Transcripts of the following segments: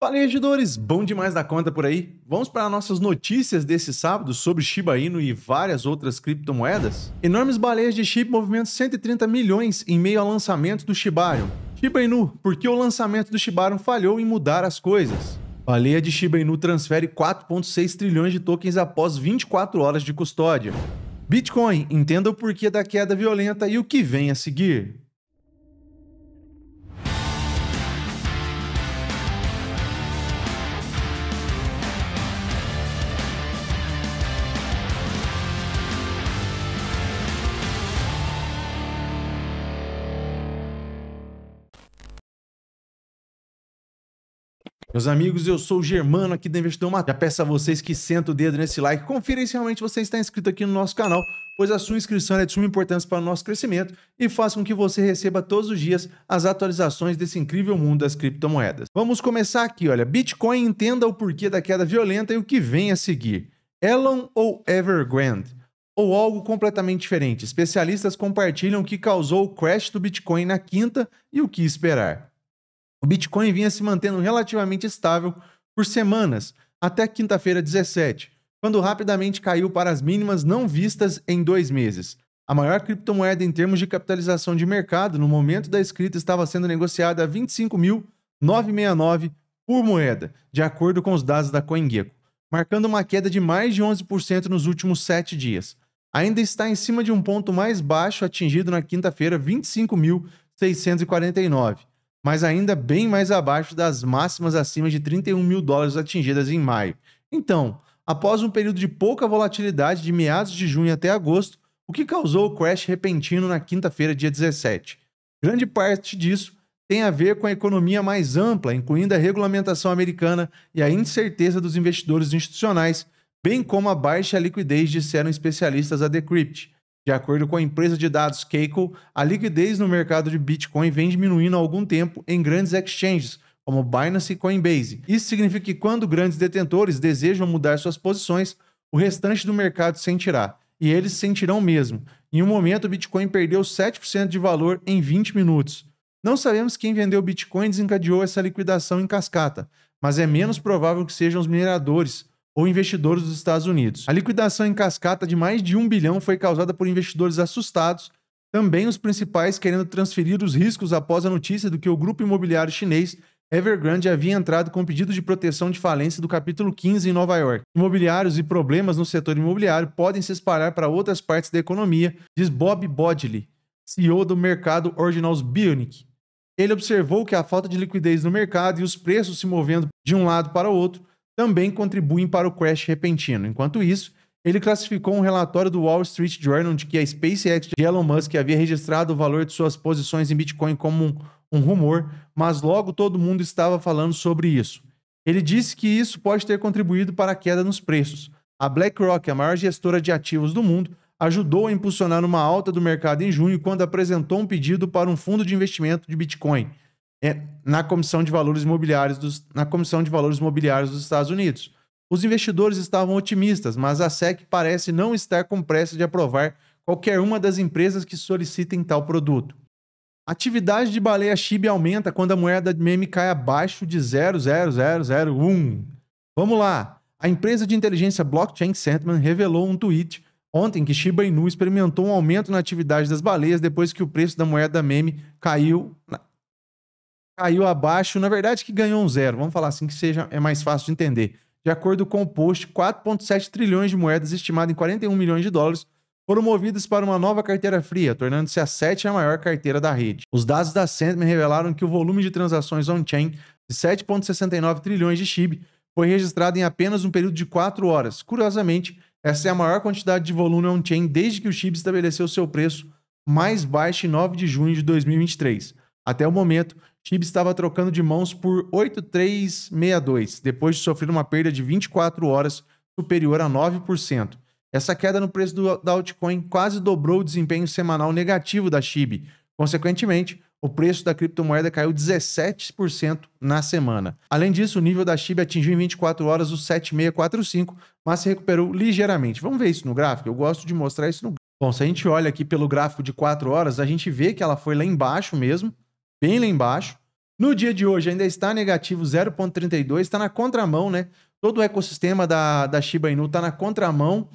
Fala bom demais da conta por aí. Vamos para nossas notícias desse sábado sobre Shiba Inu e várias outras criptomoedas. Enormes baleias de chip movimentam 130 milhões em meio ao lançamento do Shibarium. Shiba Inu, por que o lançamento do Shibarium falhou em mudar as coisas? Baleia de Shiba Inu transfere 4,6 trilhões de tokens após 24 horas de custódia. Bitcoin, entenda o porquê da queda violenta e o que vem a seguir. Meus amigos, eu sou o Germano aqui da Investidor Mato. Já peço a vocês que sentem o dedo nesse like, confira se realmente você está inscrito aqui no nosso canal, pois a sua inscrição é de suma importância para o nosso crescimento e faça com que você receba todos os dias as atualizações desse incrível mundo das criptomoedas. Vamos começar aqui, olha, Bitcoin entenda o porquê da queda violenta e o que vem a seguir. Elon ou Evergrande? Ou algo completamente diferente. Especialistas compartilham o que causou o crash do Bitcoin na quinta e o que esperar. O Bitcoin vinha se mantendo relativamente estável por semanas, até quinta-feira 17, quando rapidamente caiu para as mínimas não vistas em dois meses. A maior criptomoeda em termos de capitalização de mercado no momento da escrita estava sendo negociada a 25.969 por moeda, de acordo com os dados da CoinGecko, marcando uma queda de mais de 11% nos últimos sete dias. Ainda está em cima de um ponto mais baixo atingido na quinta-feira, 25.649, mas ainda bem mais abaixo das máximas acima de 31 mil dólares atingidas em maio. Então, após um período de pouca volatilidade de meados de junho até agosto, o que causou o crash repentino na quinta-feira, dia 17. Grande parte disso tem a ver com a economia mais ampla, incluindo a regulamentação americana e a incerteza dos investidores institucionais, bem como a baixa liquidez, disseram especialistas a Decrypt. De acordo com a empresa de dados Keiko, a liquidez no mercado de Bitcoin vem diminuindo há algum tempo em grandes exchanges, como Binance e Coinbase. Isso significa que quando grandes detentores desejam mudar suas posições, o restante do mercado sentirá. E eles sentirão mesmo. Em um momento, o Bitcoin perdeu 7% de valor em 20 minutos. Não sabemos quem vendeu Bitcoin e desencadeou essa liquidação em cascata, mas é menos provável que sejam os mineradores, ou investidores dos Estados Unidos. A liquidação em cascata de mais de um bilhão foi causada por investidores assustados, também os principais querendo transferir os riscos após a notícia do que o grupo imobiliário chinês Evergrande havia entrado com pedido de proteção de falência do capítulo 15 em Nova York. Imobiliários e problemas no setor imobiliário podem se espalhar para outras partes da economia, diz Bob Bodley, CEO do mercado Originals Bionic. Ele observou que a falta de liquidez no mercado e os preços se movendo de um lado para o outro também contribuem para o crash repentino. Enquanto isso, ele classificou um relatório do Wall Street Journal de que a SpaceX de Elon Musk havia registrado o valor de suas posições em Bitcoin como um, um rumor, mas logo todo mundo estava falando sobre isso. Ele disse que isso pode ter contribuído para a queda nos preços. A BlackRock, a maior gestora de ativos do mundo, ajudou a impulsionar uma alta do mercado em junho quando apresentou um pedido para um fundo de investimento de Bitcoin. É na Comissão de Valores Imobiliários dos, na Comissão de Valores Imobiliários dos Estados Unidos. Os investidores estavam otimistas, mas a SEC parece não estar com pressa de aprovar qualquer uma das empresas que solicitem tal produto. A atividade de baleia chib aumenta quando a moeda meme cai abaixo de 0,0001. Vamos lá! A empresa de inteligência blockchain Sentiment revelou um tweet ontem que Shiba Inu experimentou um aumento na atividade das baleias depois que o preço da moeda meme caiu caiu abaixo, na verdade que ganhou um zero, vamos falar assim que seja é mais fácil de entender. De acordo com o post, 4,7 trilhões de moedas estimado em 41 milhões de dólares foram movidas para uma nova carteira fria, tornando-se a sétima maior carteira da rede. Os dados da Sandman revelaram que o volume de transações on-chain de 7,69 trilhões de SHIB foi registrado em apenas um período de 4 horas. Curiosamente, essa é a maior quantidade de volume on-chain desde que o SHIB estabeleceu seu preço mais baixo em 9 de junho de 2023. Até o momento, Tibbs estava trocando de mãos por 8,362, depois de sofrer uma perda de 24 horas superior a 9%. Essa queda no preço do, da altcoin quase dobrou o desempenho semanal negativo da SHIB. Consequentemente, o preço da criptomoeda caiu 17% na semana. Além disso, o nível da SHIB atingiu em 24 horas os 7645, mas se recuperou ligeiramente. Vamos ver isso no gráfico? Eu gosto de mostrar isso no Bom, se a gente olha aqui pelo gráfico de 4 horas, a gente vê que ela foi lá embaixo mesmo, bem lá embaixo. No dia de hoje ainda está negativo 0,32, está na contramão, né? Todo o ecossistema da, da Shiba Inu está na contramão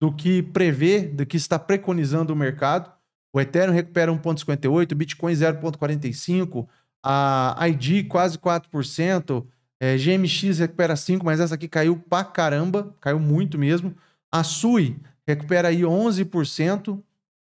do que prevê, do que está preconizando o mercado. O Ethereum recupera 1,58, Bitcoin 0,45, a ID quase 4%, é, GMX recupera 5%, mas essa aqui caiu pra caramba, caiu muito mesmo. A SUI recupera aí 11%,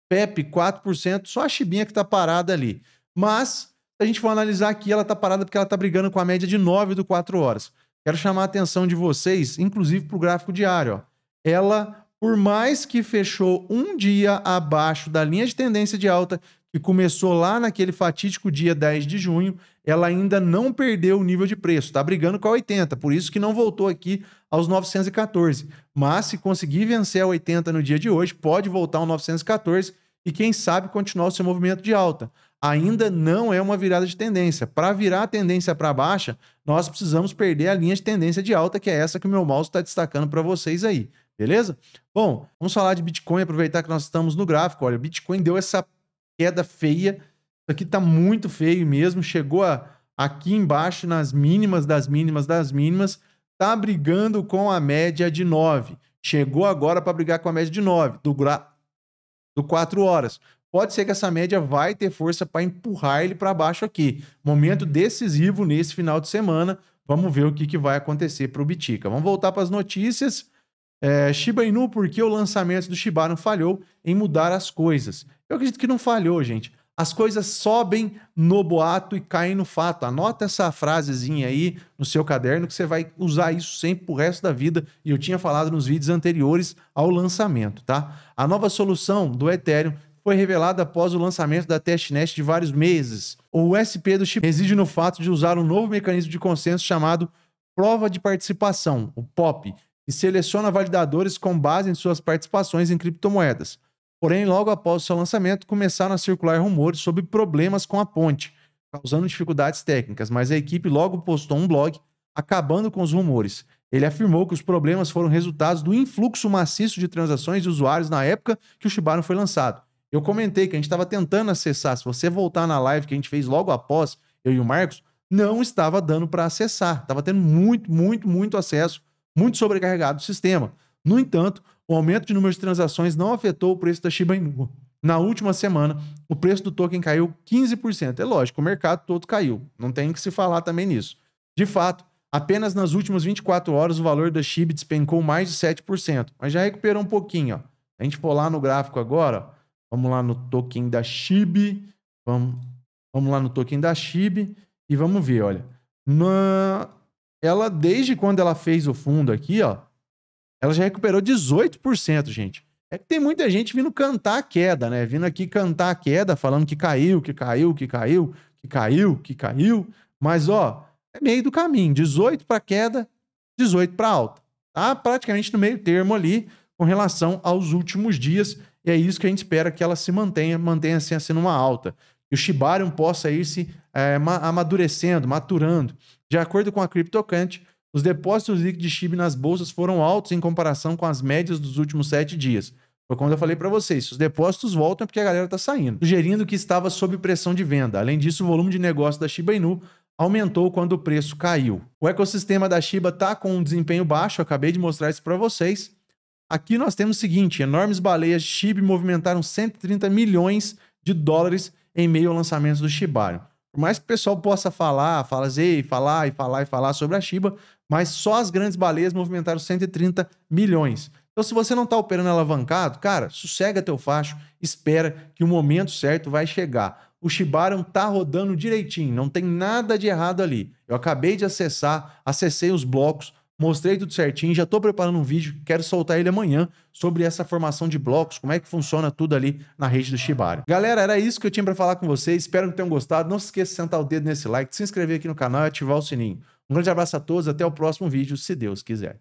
PEP 4%, só a Chibinha que está parada ali. Mas a gente for analisar aqui, ela está parada porque ela está brigando com a média de 9 do 4 horas. Quero chamar a atenção de vocês, inclusive para o gráfico diário. Ó. Ela, por mais que fechou um dia abaixo da linha de tendência de alta, que começou lá naquele fatídico dia 10 de junho, ela ainda não perdeu o nível de preço, está brigando com a 80, por isso que não voltou aqui aos 914. Mas se conseguir vencer a 80 no dia de hoje, pode voltar ao 914 e quem sabe continuar o seu movimento de alta ainda não é uma virada de tendência. Para virar a tendência para baixa, nós precisamos perder a linha de tendência de alta, que é essa que o meu mouse está destacando para vocês aí, beleza? Bom, vamos falar de Bitcoin, aproveitar que nós estamos no gráfico. Olha, Bitcoin deu essa queda feia, isso aqui está muito feio mesmo, chegou a, aqui embaixo nas mínimas das mínimas das mínimas, está brigando com a média de 9. Chegou agora para brigar com a média de 9, do, gra... do 4 horas pode ser que essa média vai ter força para empurrar ele para baixo aqui. Momento decisivo nesse final de semana. Vamos ver o que, que vai acontecer para o Bitica. Vamos voltar para as notícias. É, Shiba Inu, por que o lançamento do Shiba não falhou em mudar as coisas? Eu acredito que não falhou, gente. As coisas sobem no boato e caem no fato. Anota essa frasezinha aí no seu caderno que você vai usar isso sempre pro resto da vida. E eu tinha falado nos vídeos anteriores ao lançamento, tá? A nova solução do Ethereum foi revelada após o lançamento da testnet de vários meses. O USP do chip reside no fato de usar um novo mecanismo de consenso chamado prova de participação, o POP, que seleciona validadores com base em suas participações em criptomoedas. Porém, logo após seu lançamento, começaram a circular rumores sobre problemas com a ponte, causando dificuldades técnicas, mas a equipe logo postou um blog acabando com os rumores. Ele afirmou que os problemas foram resultados do influxo maciço de transações de usuários na época que o Shibano foi lançado eu comentei que a gente estava tentando acessar. Se você voltar na live que a gente fez logo após, eu e o Marcos, não estava dando para acessar. Estava tendo muito, muito, muito acesso, muito sobrecarregado o sistema. No entanto, o aumento de número de transações não afetou o preço da Shiba Inu. Na última semana, o preço do token caiu 15%. É lógico, o mercado todo caiu. Não tem que se falar também nisso. De fato, apenas nas últimas 24 horas o valor da Shiba despencou mais de 7%, mas já recuperou um pouquinho. Ó. A gente for lá no gráfico agora, ó Vamos lá no token da SHIB. Vamos, vamos lá no token da SHIB e vamos ver, olha. Na, ela, desde quando ela fez o fundo aqui, ó, ela já recuperou 18%, gente. É que tem muita gente vindo cantar a queda, né? Vindo aqui cantar a queda, falando que caiu, que caiu, que caiu, que caiu, que caiu. Mas, ó, é meio do caminho. 18 para queda, 18 para alta. Tá praticamente no meio termo ali com relação aos últimos dias. E é isso que a gente espera que ela se mantenha, mantenha assim, assim numa alta. E o Shibarium possa ir se é, amadurecendo, maturando. De acordo com a CryptoCant, os depósitos líquidos de SHIB nas bolsas foram altos em comparação com as médias dos últimos sete dias. Foi quando eu falei para vocês, se os depósitos voltam é porque a galera está saindo, sugerindo que estava sob pressão de venda. Além disso, o volume de negócio da Shiba Inu aumentou quando o preço caiu. O ecossistema da Shiba está com um desempenho baixo, acabei de mostrar isso para vocês. Aqui nós temos o seguinte: enormes baleias Shiba movimentaram 130 milhões de dólares em meio ao lançamento do Shibarium. Por mais que o pessoal possa falar, falar, e falar e falar e falar sobre a Shiba, mas só as grandes baleias movimentaram 130 milhões. Então, se você não está operando alavancado, cara, sossega teu facho, espera que o momento certo vai chegar. O Shibarium está rodando direitinho, não tem nada de errado ali. Eu acabei de acessar, acessei os blocos, Mostrei tudo certinho, já estou preparando um vídeo, quero soltar ele amanhã sobre essa formação de blocos, como é que funciona tudo ali na rede do Shibari. Galera, era isso que eu tinha para falar com vocês, espero que tenham gostado. Não se esqueça de sentar o dedo nesse like, se inscrever aqui no canal e ativar o sininho. Um grande abraço a todos, até o próximo vídeo, se Deus quiser.